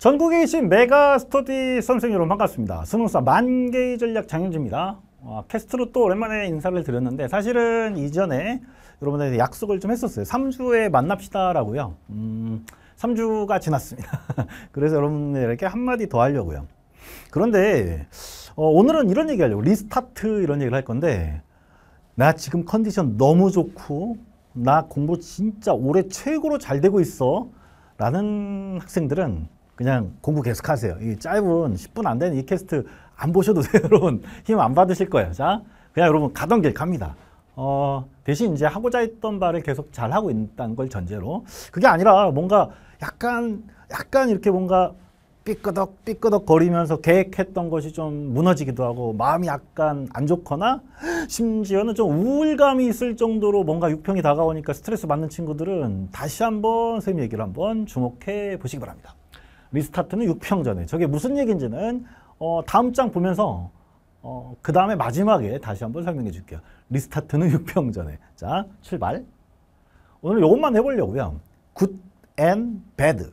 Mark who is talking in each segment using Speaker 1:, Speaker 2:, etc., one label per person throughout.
Speaker 1: 전국에 계신 메가 스터디 선생님 여러분 반갑습니다. 수능사 만개의 전략 장윤주입니다. 어, 캐스트로 또 오랜만에 인사를 드렸는데 사실은 이전에 여러분한테 약속을 좀 했었어요. 3주에 만납시다라고요. 음, 3주가 지났습니다. 그래서 여러분들에게 한마디 더 하려고요. 그런데 어, 오늘은 이런 얘기 하려고 리스타트 이런 얘기를 할 건데 나 지금 컨디션 너무 좋고 나 공부 진짜 올해 최고로 잘 되고 있어 라는 학생들은 그냥 공부 계속하세요. 이 짧은 10분 안 되는 이 캐스트 안 보셔도 돼요, 여러분. 힘 안 받으실 거예요. 자, 그냥 여러분 가던 길 갑니다. 어, 대신 이제 하고자 했던 바를 계속 잘 하고 있다는 걸 전제로 그게 아니라 뭔가 약간 약간 이렇게 뭔가 삐끄덕 삐끄덕 거리면서 계획했던 것이 좀 무너지기도 하고 마음이 약간 안 좋거나 심지어는 좀 우울감이 있을 정도로 뭔가 육평이 다가오니까 스트레스 받는 친구들은 다시 한번 선생님 얘기를 한번 주목해 보시기 바랍니다. 리스타트는 6평 전에. 저게 무슨 얘기인지는 어, 다음 장 보면서 어, 그 다음에 마지막에 다시 한번 설명해 줄게요. 리스타트는 6평 전에. 자, 출발. 오늘 이것만 해보려고요. 굿앤 o 드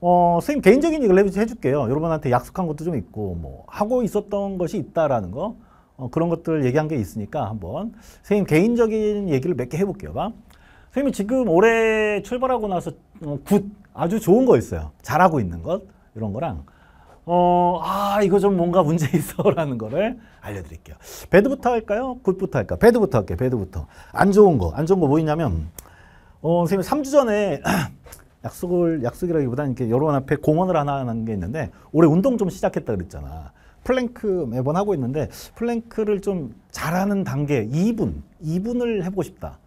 Speaker 1: 어, 선생님 개인적인 얘기를 해줄게요. 여러분한테 약속한 것도 좀 있고 뭐 하고 있었던 것이 있다라는 거 어, 그런 것들 얘기한 게 있으니까 한번 선생님 개인적인 얘기를 몇 개 해볼게요. 봐. 선생님이 지금 올해 출발하고 나서 어, 굿 아주 좋은 거 있어요. 잘하고 있는 것 이런 거랑 어, 아, 이거 좀 뭔가 문제 있어 라는 거를 알려드릴게요. 배드부터 할까요? 굿부터 할까? 배드부터 할게요. 배드부터. 안 좋은 거. 안 좋은 거 뭐 있냐면, 어, 선생님 3주 전에 약속을, 약속이라기보다는 이렇게 여러분 앞에 공헌을 하나 하는 게 있는데, 올해 운동 좀 시작했다 그랬잖아. 플랭크 매번 하고 있는데, 플랭크를 좀 잘하는 단계 2분, 2분을 해보고 싶다.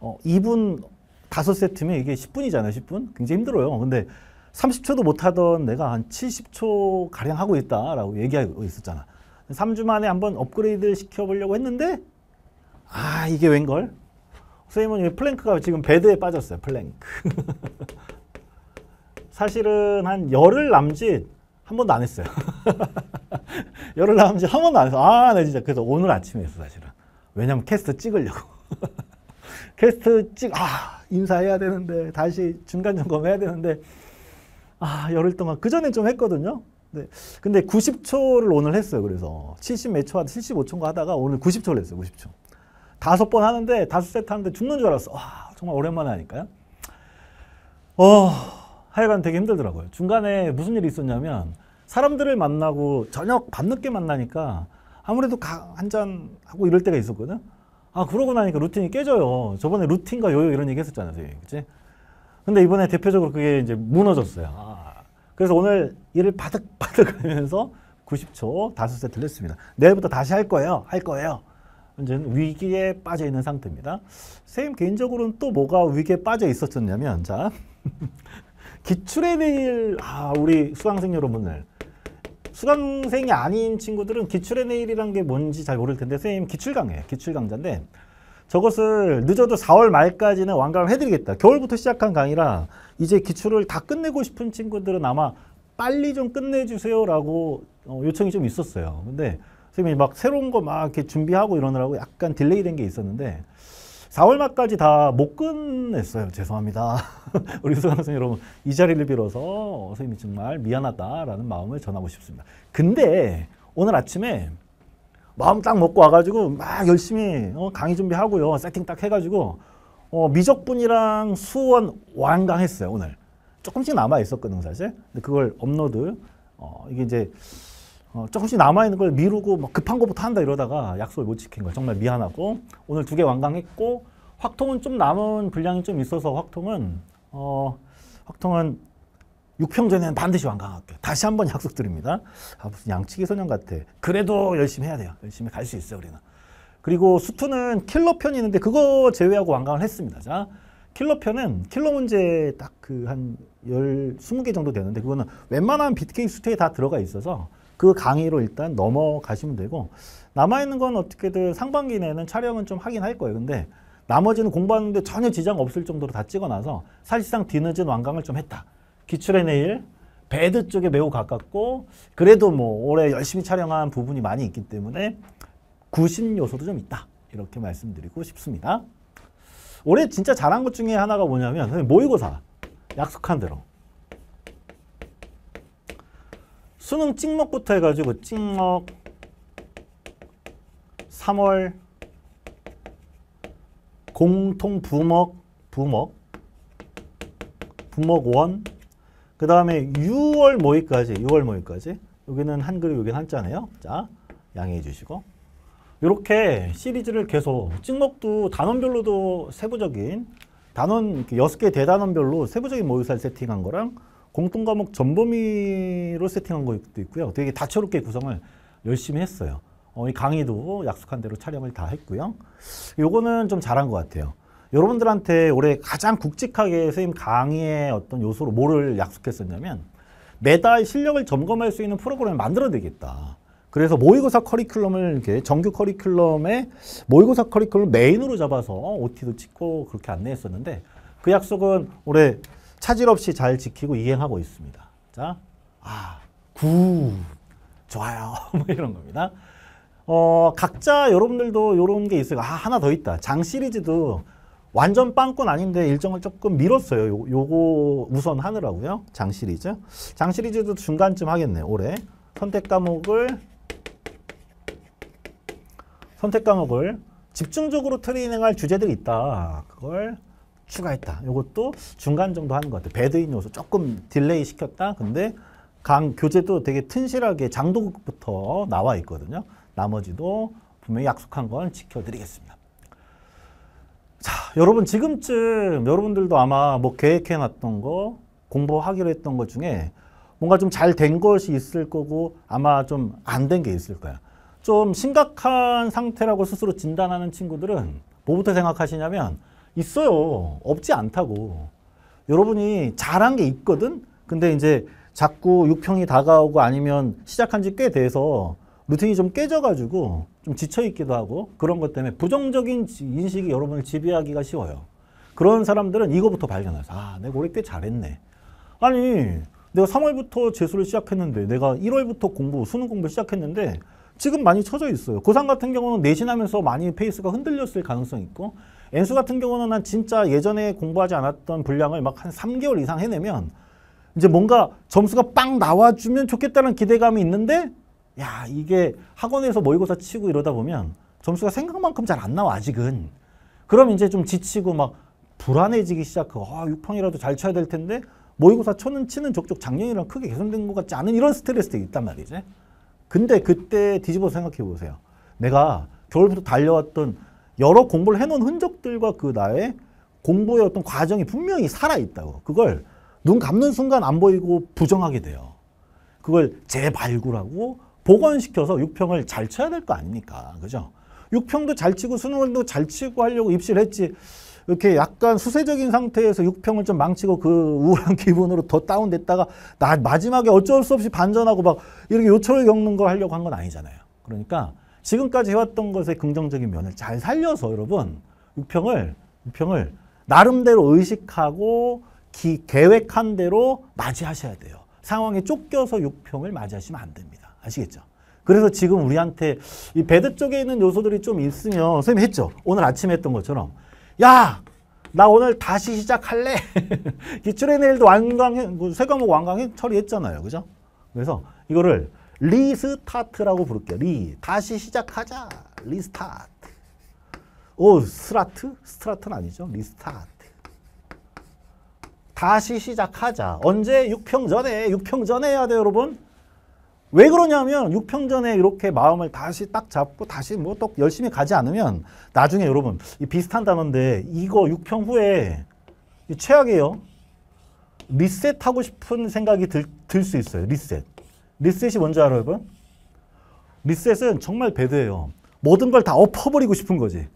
Speaker 1: 어, 2분 5 세트면 이게 10분이잖아요. 10분 굉장히 힘들어요. 근데 30초도 못하던 내가 한 70초 가량 하고 있다라고 얘기하고 있었잖아. 3주 만에 한번 업그레이드 를 시켜보려고 했는데 아 이게 웬걸? 선생님은 플랭크가 지금 배드에 빠졌어요. 플랭크. 사실은 한 열흘 남짓 한 번도 안 했어요. 열흘 남짓 한 번도 안 해서 아, 나 네, 진짜 그래서 오늘 아침에 했어 사실은. 왜냐면 캐스트 찍으려고. 게스트 찍, 아, 인사해야 되는데, 다시 중간 점검해야 되는데, 아, 열흘 동안. 그전엔 좀 했거든요. 네. 근데 90초를 오늘 했어요. 그래서 70 몇초 하다 75초인가 하다가 오늘 90초를 했어요. 90초. 다섯 번 하는데 다섯 세트 하는데 죽는 줄 알았어. 와, 정말 오랜만에 하니까요. 어, 하여간 되게 힘들더라고요. 중간에 무슨 일이 있었냐면 사람들을 만나고 저녁 밤늦게 만나니까 아무래도 가, 한잔 하고 이럴 때가 있었거든. 요아 그러고 나니까 루틴이 깨져요. 저번에 루틴과 요요 이런 얘기 했었잖아요. 그치? 근데 이번에 대표적으로 그게 이제 무너졌어요. 아, 그래서 오늘 일을 바득바득 하면서 90초 다섯 세트를 습니다 내일부터 다시 할 거예요. 할 거예요. 이제 위기에 빠져 있는 상태입니다. 선생님 개인적으로는 또 뭐가 위기에 빠져 있었었냐면 자 기출의 내일 아 우리 수강생 여러분을 수강생이 아닌 친구들은 기출의내일이란게 뭔지 잘 모를 텐데 선생님 기출강의예요. 기출강좌인데 저것을 늦어도 4월 말까지는 완강을 해드리겠다. 겨울부터 시작한 강의라 이제 기출을 다 끝내고 싶은 친구들은 아마 빨리 좀 끝내주세요라고 어, 요청이 좀 있었어요. 근데 선생님이 막 새로운 거 막 이렇게 준비하고 이러느라고 약간 딜레이 된 게 있었는데 4월 말까지 다 못 끝냈어요. 죄송합니다. 우리 수강 학생 여러분 이 자리를 빌어서 선생님이 정말 미안하다라는 마음을 전하고 싶습니다. 근데 오늘 아침에 마음 딱 먹고 와가지고 막 열심히 어, 강의 준비하고요. 세팅 딱 해가지고 어, 미적분이랑 수원 완강했어요. 오늘 조금씩 남아 있었거든 사실. 근데 그걸 업로드 어, 이게 이제 어, 조금씩 남아있는 걸 미루고 뭐 급한 것부터 한다 이러다가 약속을 못 지킨 거야 정말 미안하고 오늘 두 개 완강했고 확통은 좀 남은 분량이 좀 있어서 확통은 어, 확통은 6평 전에는 반드시 완강할게요. 다시 한 번 약속드립니다. 아, 무슨 양치기 소년 같아. 그래도 열심히 해야 돼요. 열심히 갈 수 있어요, 우리는. 그리고 수투는 킬러 편이 있는데 그거 제외하고 완강을 했습니다. 자, 킬러 편은 킬러 문제 딱 그 한 10, 2 0개 정도 되는데 그거는 웬만한 비트케이 수트에 다 들어가 있어서 그 강의로 일단 넘어가시면 되고 남아있는 건 어떻게든 상반기 내는 촬영은 좀 하긴 할 거예요. 근데 나머지는 공부하는데 전혀 지장 없을 정도로 다 찍어놔서 사실상 뒤늦은 완강을 좀 했다. 기출의 내일 배드 쪽에 매우 가깝고 그래도 뭐 올해 열심히 촬영한 부분이 많이 있기 때문에 구심 요소도 좀 있다. 이렇게 말씀드리고 싶습니다. 올해 진짜 잘한 것 중에 하나가 뭐냐면 모의고사 약속한 대로 수능 찍먹부터 해가지고 찍먹 3월 공통 부먹 부먹 부먹 1, 그 다음에 6월 모의까지, 6월 모의까지. 여기는 한글이 여기는 한자네요. 자, 양해해 주시고. 이렇게 시리즈를 계속 찍먹도 단원별로도 세부적인 단원 6개 그 대단원별로 세부적인 모의사를 세팅한 거랑 공통 과목 전범위로 세팅한 것도 있고요. 되게 다채롭게 구성을 열심히 했어요. 어, 이 강의도 약속한 대로 촬영을 다 했고요. 요거는 좀 잘한 것 같아요. 여러분들한테 올해 가장 굵직하게 선생님 강의의 어떤 요소로 뭐를 약속했었냐면 매달 실력을 점검할 수 있는 프로그램을 만들어내겠다. 그래서 모의고사 커리큘럼을 이렇게 정규 커리큘럼에 모의고사 커리큘럼 메인으로 잡아서 OT도 찍고 그렇게 안내했었는데 그 약속은 올해 차질 없이 잘 지키고 이행하고 있습니다. 자, 아, 구, 좋아요. 뭐 이런 겁니다. 어, 각자 여러분들도 이런 게 있어요. 아, 하나 더 있다. 장 시리즈도 완전 빵꾼 아닌데 일정을 조금 미뤘어요. 요, 요거 우선 하느라고요. 장 시리즈. 장 시리즈도 중간쯤 하겠네, 올해. 선택 과목을 선택 과목을 집중적으로 트레이닝할 주제들이 있다. 그걸 추가했다. 이것도 중간 정도 하는 것 같아요. 배드인 요소 조금 딜레이 시켰다. 근데 강 교재도 되게 튼실하게 장도부터 나와 있거든요. 나머지도 분명히 약속한 건 지켜드리겠습니다. 자, 여러분 지금쯤 여러분들도 아마 뭐 계획해놨던 거 공부하기로 했던 것 중에 뭔가 좀 잘 된 것이 있을 거고 아마 좀 안 된 게 있을 거야. 좀 심각한 상태라고 스스로 진단하는 친구들은 뭐부터 생각하시냐면 있어요. 없지 않다고. 여러분이 잘한 게 있거든? 근데 이제 자꾸 6평이 다가오고 아니면 시작한 지 꽤 돼서 루틴이 좀 깨져가지고 좀 지쳐있기도 하고 그런 것 때문에 부정적인 인식이 여러분을 지배하기가 쉬워요. 그런 사람들은 이거부터 발견해서 아, 내가 올해 꽤 잘했네. 아니, 내가 3월부터 재수를 시작했는데 내가 1월부터 공부, 수능 공부 를 시작했는데 지금 많이 쳐져 있어요. 고3 같은 경우는 내신하면서 많이 페이스가 흔들렸을 가능성이 있고 엔수 같은 경우는 난 진짜 예전에 공부하지 않았던 분량을 막 한 3개월 이상 해내면 이제 뭔가 점수가 빵 나와주면 좋겠다는 기대감이 있는데 야 이게 학원에서 모의고사 치고 이러다 보면 점수가 생각만큼 잘 안 나와 아직은 그럼 이제 좀 지치고 막 불안해지기 시작하고 아 6평이라도 잘 쳐야 될 텐데 모의고사 쳐는 치는 족족 작년이랑 크게 개선된 것 같지 않은 이런 스트레스도 있단 말이지 근데 그때 뒤집어 생각해 보세요 내가 겨울부터 달려왔던 여러 공부를 해놓은 흔적들과 그 나의 공부의 어떤 과정이 분명히 살아있다고. 그걸 눈 감는 순간 안 보이고 부정하게 돼요. 그걸 재발굴하고 복원시켜서 육평을 잘 쳐야 될 거 아닙니까? 그죠? 육평도 잘 치고 수능도 잘 치고 하려고 입시를 했지. 이렇게 약간 수세적인 상태에서 육평을 좀 망치고 그 우울한 기분으로 더 다운됐다가 나 마지막에 어쩔 수 없이 반전하고 막 이렇게 요철을 겪는 걸 하려고 한 건 아니잖아요. 그러니까 지금까지 해왔던 것의 긍정적인 면을 잘 살려서 여러분 육평을 육평을 나름대로 의식하고 기, 계획한 대로 맞이하셔야 돼요. 상황에 쫓겨서 육평을 맞이하시면 안 됩니다. 아시겠죠? 그래서 지금 우리한테 이 배드 쪽에 있는 요소들이 좀 있으면 선생님 했죠? 오늘 아침에 했던 것처럼 야! 나 오늘 다시 시작할래. 기출의 내일도 완강해, 뭐세 과목 완강해 처리했잖아요. 그죠? 그래서 이거를 리스타트라고 부를게요. 리 다시 시작하자. 리스타트. 오스라트스트라트는 아니죠. 리스타트. 다시 시작하자. 언제? 6평 전에. 6평 전에 해야 돼요, 여러분. 왜 그러냐면 6평 전에 이렇게 마음을 다시 딱 잡고 다시 뭐 또 열심히 가지 않으면 나중에 여러분 이 비슷한 단어인데 이거 6평 후에 최악이에요. 리셋하고 싶은 생각이 들 수 있어요. 리셋. 리셋이 뭔지 알아요, 여러분? 리셋은 정말 배드예요. 모든 걸 다 엎어버리고 싶은 거지.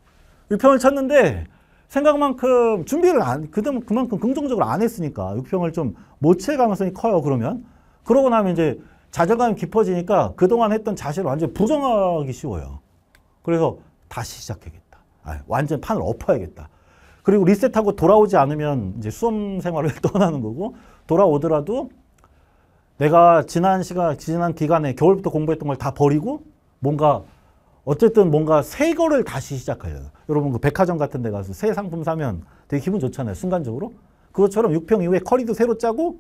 Speaker 1: 육평을 쳤는데 생각만큼 준비를 안, 그만큼 긍정적으로 안 했으니까 육평을 좀 못 칠 가능성이 커요, 그러면. 그러고 나면 이제 자존감이 깊어지니까 그동안 했던 자신을 완전히 부정하기 쉬워요. 그래서 다시 시작해야겠다. 아, 완전 판을 엎어야겠다. 그리고 리셋하고 돌아오지 않으면 이제 수험 생활을 떠나는 거고 돌아오더라도 내가 지난 시간, 지난 기간에 겨울부터 공부했던 걸 다 버리고 뭔가 어쨌든 뭔가 새 거를 다시 시작하려 여러분 그 백화점 같은 데 가서 새 상품 사면 되게 기분 좋잖아요. 순간적으로. 그것처럼 6평 이후에 커리도 새로 짜고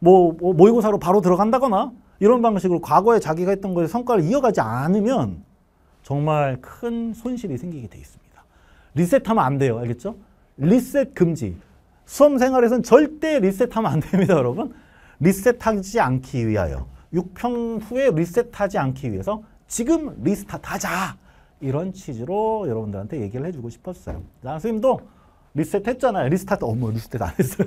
Speaker 1: 뭐, 뭐 모의고사로 바로 들어간다거나 이런 방식으로 과거에 자기가 했던 것에 성과를 이어가지 않으면 정말 큰 손실이 생기게 돼 있습니다. 리셋하면 안 돼요. 알겠죠? 리셋 금지. 수험생활에서는 절대 리셋하면 안 됩니다. 여러분. 리셋하지 않기 위하여 6평 후에 리셋하지 않기 위해서 지금 리스타트하자 이런 취지로 여러분들한테 얘기를 해주고 싶었어요. 나 선생님도 리셋했잖아요. 리스타트 어머 리스안 했어요.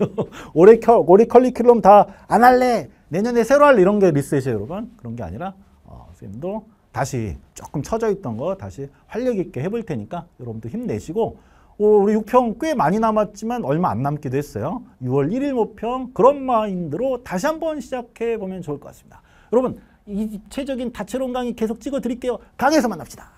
Speaker 1: 올해 켜, 올해 커리큘럼 다 안 할래. 내년에 새로 할 이런 게 리셋이에요, 여러분. 그런 게 아니라 어, 선생님도 다시 조금 처져 있던 거 다시 활력 있게 해볼 테니까 여러분도 힘내시고 우리 6평 꽤 많이 남았지만 얼마 안 남기도 했어요. 6월 1일 모평 그런 마인드로 다시 한번 시작해 보면 좋을 것 같습니다. 여러분 이 입체적인 다채로운 강의 계속 찍어 드릴게요. 강에서 의 만납시다.